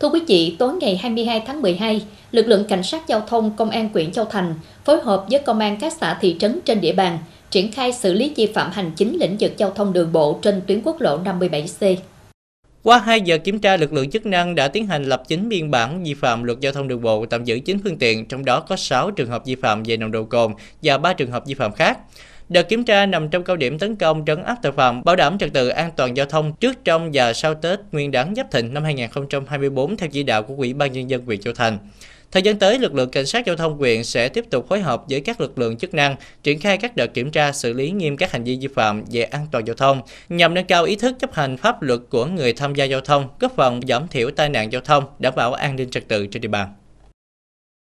Thưa quý vị, tối ngày 22 tháng 12, lực lượng cảnh sát giao thông Công an quyện Châu Thành phối hợp với công an các xã thị trấn trên địa bàn triển khai xử lý vi phạm hành chính lĩnh vực giao thông đường bộ trên tuyến quốc lộ 57C. Qua 2 giờ kiểm tra, lực lượng chức năng đã tiến hành lập chính biên bản vi phạm luật giao thông đường bộ tạm giữ 9 phương tiện, trong đó có 6 trường hợp vi phạm về nồng độ cồn và 3 trường hợp vi phạm khác. Đợt kiểm tra nằm trong cao điểm tấn công trấn áp tội phạm, bảo đảm trật tự an toàn giao thông trước, trong và sau Tết Nguyên đán Giáp Thịnh năm 2024 theo chỉ đạo của Ủy ban nhân dân huyện Châu Thành. Thời gian tới, lực lượng cảnh sát giao thông huyện sẽ tiếp tục phối hợp với các lực lượng chức năng triển khai các đợt kiểm tra xử lý nghiêm các hành vi vi phạm về an toàn giao thông nhằm nâng cao ý thức chấp hành pháp luật của người tham gia giao thông, góp phần giảm thiểu tai nạn giao thông, đảm bảo an ninh trật tự trên địa bàn.